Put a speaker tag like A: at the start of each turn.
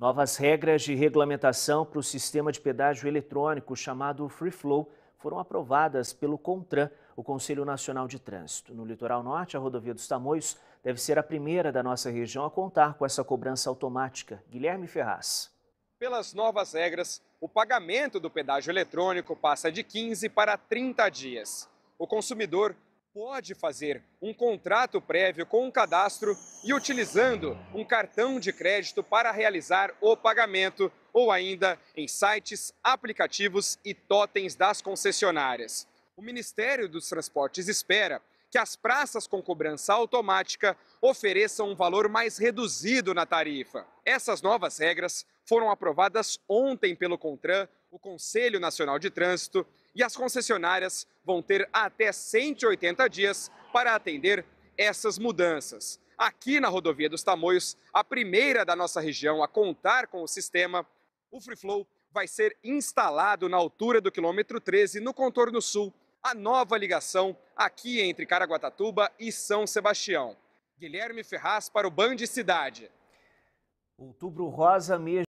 A: Novas regras de regulamentação para o sistema de pedágio eletrônico chamado Free Flow foram aprovadas pelo CONTRAN, o Conselho Nacional de Trânsito. No litoral norte, a rodovia dos Tamoios deve ser a primeira da nossa região a contar com essa cobrança automática. Guilherme Ferraz.
B: Pelas novas regras, o pagamento do pedágio eletrônico passa de 15 para 30 dias. O consumidor pode fazer um contrato prévio com um cadastro e utilizando um cartão de crédito para realizar o pagamento ou ainda em sites, aplicativos e totens das concessionárias. O Ministério dos Transportes espera que as praças com cobrança automática ofereçam um valor mais reduzido na tarifa. Essas novas regras foram aprovadas ontem pelo CONTRAN, o Conselho Nacional de Trânsito, e as concessionárias vão ter até 180 dias para atender essas mudanças. Aqui na rodovia dos Tamoios, a primeira da nossa região a contar com o sistema, o Free Flow vai ser instalado na altura do quilômetro 13, no contorno sul, a nova ligação aqui entre Caraguatatuba e São Sebastião. Guilherme Ferraz para o Band Cidade.
A: Outubro Rosa mesmo.